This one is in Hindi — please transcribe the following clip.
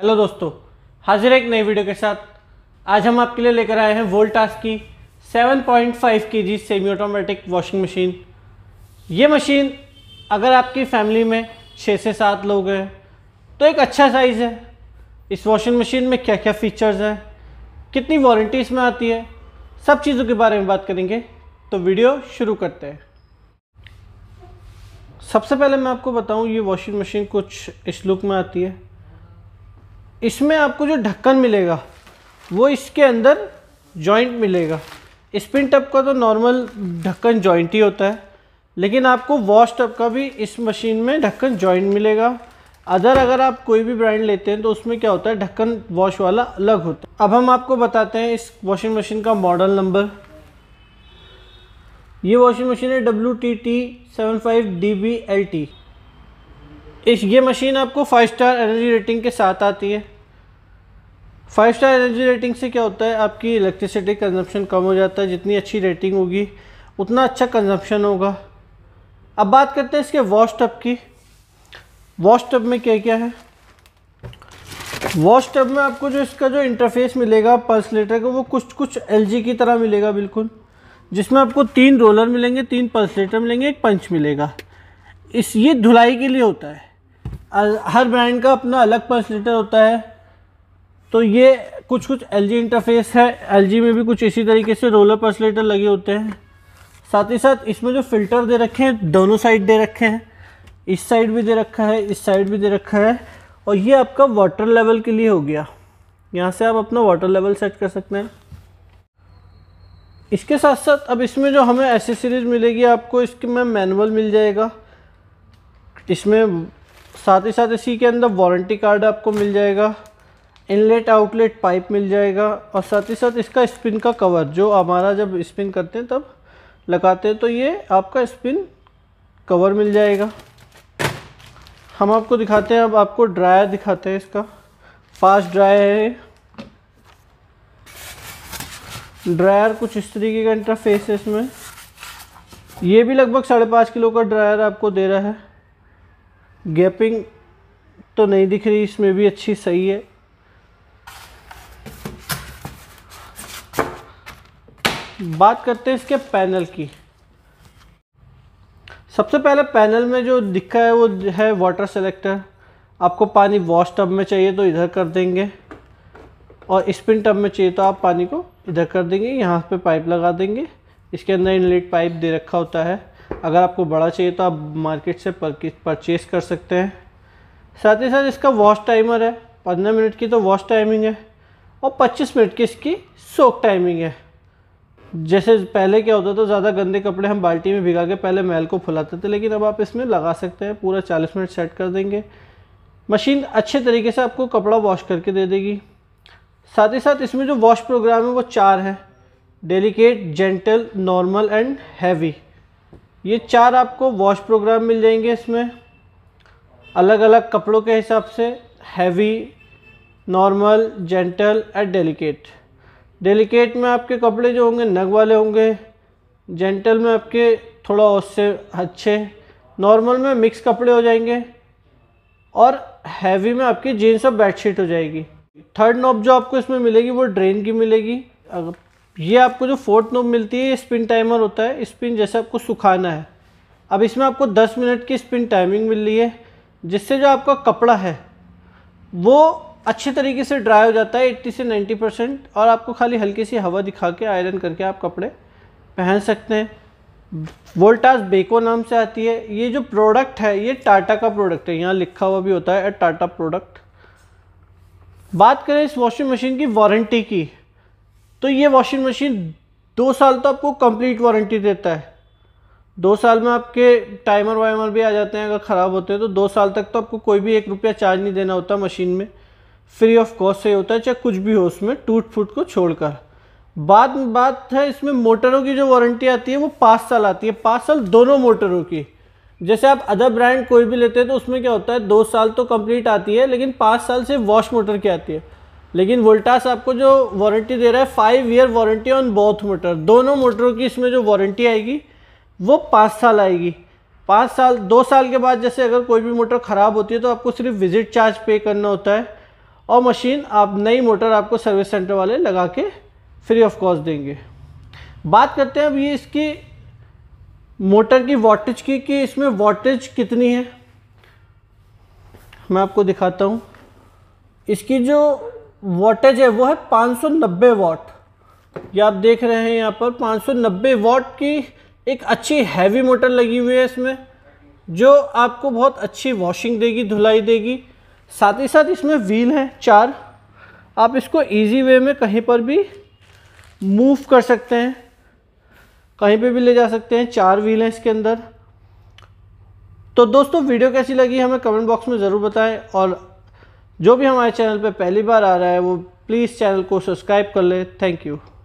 हेलो दोस्तों हाजिर एक नई वीडियो के साथ आज हम आपके लिए लेकर आए हैं वोल्टास की 7.5 point semi automatic washing machine ये मशीन अगर आपकी फैमिली में छः से सात लोग हैं तो एक अच्छा साइज़ है इस वॉशिंग मशीन में क्या क्या फ़ीचर्स हैं कितनी वारंटी इसमें आती है सब चीज़ों के बारे में बात करेंगे तो वीडियो शुरू करते हैं सबसे पहले मैं आपको बताऊं ये वॉशिंग मशीन कुछ इस लुक में आती है इसमें आपको जो ढक्कन मिलेगा वो इसके अंदर जॉइंट मिलेगा स्पिन टप का तो नॉर्मल ढक्कन जॉइंट ही होता है लेकिन आपको वॉश टप का भी इस मशीन में ढक्कन जॉइंट मिलेगा अदर अगर आप कोई भी ब्रांड लेते हैं तो उसमें क्या होता है ढक्कन वॉश वाला अलग होता है अब हम आपको बताते हैं इस वॉशिंग मशीन का मॉडल नंबर ये वॉशिंग मशीन है W T T seven five D B L T इस ये मशीन आपको फाइव स्टार एनर्जी रेटिंग के साथ आती है फाइव स्टार एनर्जी रेटिंग से क्या होता है आपकी इलेक्ट्रिसिटी कंजप्शन कम हो जाता है जितनी अच्छी रेटिंग होगी उतना अच्छा कंजप्शन होगा अब बात करते हैं इसके वॉश टब की वॉश टब में क्या क्या है वॉश टब में आपको जो इसका जो इंटरफेस मिलेगा पल्स लेटर का वो कुछ कुछ एल की तरह मिलेगा बिल्कुल जिसमें आपको तीन रोलर मिलेंगे तीन पल्स लेटर मिलेंगे एक पंच मिलेगा इस ये धुलाई के लिए होता है हर ब्रांड का अपना अलग पल्स लेटर होता है तो ये कुछ कुछ एल इंटरफेस है एल में भी कुछ इसी तरीके से रोलर पर्सलेटर लगे होते हैं साथ ही साथ इसमें जो फिल्टर दे रखे हैं दोनों साइड दे रखे हैं इस साइड भी दे रखा है इस साइड भी दे रखा है और ये आपका वाटर लेवल के लिए हो गया यहाँ से आप अपना वाटर लेवल सेट कर सकते हैं इसके साथ साथ अब इसमें जो हमें एसेसरीज मिलेगी आपको इसके में मैनुअल मिल जाएगा इसमें साथ ही साथ इसी के अंदर वारंटी कार्ड आपको मिल जाएगा इनलेट आउटलेट पाइप मिल जाएगा और साथ ही साथ इसका स्पिन का कवर जो हमारा जब स्पिन करते हैं तब लगाते हैं तो ये आपका स्पिन कवर मिल जाएगा हम आपको दिखाते हैं अब आपको ड्रायर दिखाते हैं इसका पास ड्रायर है ड्रायर कुछ इस तरीके का इंटरफेस है इसमें ये भी लगभग साढ़े पाँच किलो का ड्रायर आपको दे रहा है गैपिंग तो नहीं दिख रही इसमें भी अच्छी सही है बात करते हैं इसके पैनल की सबसे पहले पैनल में जो दिखा है वो है वाटर सेलेक्टर आपको पानी वॉश टब में चाहिए तो इधर कर देंगे और स्पिन टब में चाहिए तो आप पानी को इधर कर देंगे यहाँ पे पाइप लगा देंगे इसके अंदर इनलेट पाइप दे रखा होता है अगर आपको बड़ा चाहिए तो आप मार्केट से परचेस कर सकते हैं साथ ही साथ इसका वॉश टाइमर है पंद्रह मिनट की तो वॉश टाइमिंग है और पच्चीस मिनट की इसकी सोक टाइमिंग है जैसे पहले क्या होता था ज़्यादा गंदे कपड़े हम बाल्टी में भिगा के पहले मैल को फुलाते थे लेकिन अब आप इसमें लगा सकते हैं पूरा 40 मिनट सेट कर देंगे मशीन अच्छे तरीके से आपको कपड़ा वॉश करके दे देगी साथ ही साथ इसमें जो वॉश प्रोग्राम है वो चार है delicate gentle normal and heavy ये चार आपको वॉश प्रोग्राम मिल जाएंगे इसमें अलग अलग कपड़ों के हिसाब से heavy normal gentle and delicate delicate में आपके कपड़े जो होंगे नग वाले होंगे जेंटल में आपके थोड़ा उससे अच्छे नॉर्मल में मिक्स कपड़े हो जाएंगे और हैवी में आपकी जीन्स और बेडशीट हो जाएगी थर्ड नॉब जो आपको इसमें मिलेगी वो ड्रेन की मिलेगी अगर ये आपको जो फोर्थ नॉब मिलती है ये स्पिन टाइमर होता है स्पिन जैसे आपको सुखाना है अब इसमें आपको 10 मिनट की स्पिन टाइमिंग मिल रही है जिससे जो आपका कपड़ा है वो अच्छे तरीके से ड्राई हो जाता है 80 से 90 परसेंट और आपको खाली हल्की सी हवा दिखा के आयरन करके आप कपड़े पहन सकते हैं वोल्टास बेको नाम से आती है ये जो प्रोडक्ट है ये टाटा का प्रोडक्ट है यहाँ लिखा हुआ भी होता है टाटा प्रोडक्ट बात करें इस वॉशिंग मशीन की वारंटी की तो ये वॉशिंग मशीन दो साल तो आपको कंप्लीट वारंटी देता है दो साल में आपके टाइमर वाइमर भी आ जाते हैं अगर ख़राब होते हैं तो दो साल तक तो आपको कोई भी एक रुपया चार्ज नहीं देना होता मशीन में फ्री ऑफ कॉस्ट से होता है चाहे कुछ भी हो उसमें टूट फूट को छोड़कर बाद बात है इसमें मोटरों की जो वारंटी आती है वो पाँच साल आती है पाँच साल दोनों मोटरों की जैसे आप अदर ब्रांड कोई भी लेते हैं तो उसमें क्या होता है दो साल तो कंप्लीट आती है लेकिन पाँच साल से वॉश मोटर की आती है लेकिन वोल्टास आपको जो वारंटी दे रहा है five year warranty on both motor दोनों मोटरों की इसमें जो वारंटी आएगी वो पाँच साल आएगी पाँच साल दो साल के बाद जैसे अगर कोई भी मोटर ख़राब होती है तो आपको सिर्फ विज़िट चार्ज पे करना होता है और मशीन आप नई मोटर आपको सर्विस सेंटर वाले लगा के फ्री ऑफ कॉस्ट देंगे बात करते हैं अब ये इसकी मोटर की वॉटेज की कि इसमें वॉटेज कितनी है मैं आपको दिखाता हूँ इसकी जो वोटेज है वो है 590 वॉट ये आप देख रहे हैं यहाँ पर 590 वॉट की एक अच्छी हैवी मोटर लगी हुई है इसमें जो आपको बहुत अच्छी वॉशिंग देगी धुलाई देगी साथ ही साथ इसमें व्हील है चार आप इसको इजी वे में कहीं पर भी मूव कर सकते हैं कहीं पे भी ले जा सकते हैं चार व्हील हैं इसके अंदर तो दोस्तों वीडियो कैसी लगी हमें कमेंट बॉक्स में ज़रूर बताएं और जो भी हमारे चैनल पे पहली बार आ रहा है वो प्लीज़ चैनल को सब्सक्राइब कर ले थैंक यू